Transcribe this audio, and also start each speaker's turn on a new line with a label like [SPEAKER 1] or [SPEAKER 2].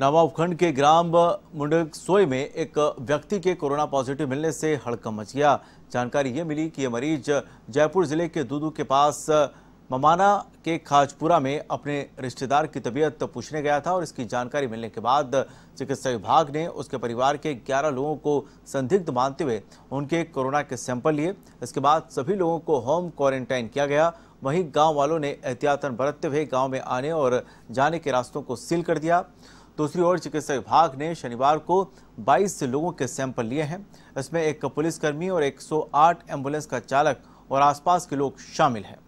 [SPEAKER 1] नावा उपखंड के ग्राम मुंडक में एक व्यक्ति के कोरोना पॉजिटिव मिलने से हड़कम मच गया जानकारी ये मिली कि ये मरीज जयपुर जिले के दूदू के पास ममाना के खाजपुरा में अपने रिश्तेदार की तबीयत पूछने गया था और इसकी जानकारी मिलने के बाद चिकित्सा विभाग ने उसके परिवार के 11 लोगों को संदिग्ध मानते हुए उनके कोरोना के सैंपल लिए इसके बाद सभी लोगों को होम क्वारंटाइन किया गया वहीं गांव वालों ने एहतियातन बरतते हुए गांव में आने और जाने के रास्तों को सील कर दिया दूसरी ओर चिकित्सा विभाग ने शनिवार को 22 लोगों के सैंपल लिए हैं इसमें एक पुलिसकर्मी और 108 एम्बुलेंस का चालक और आसपास के लोग शामिल हैं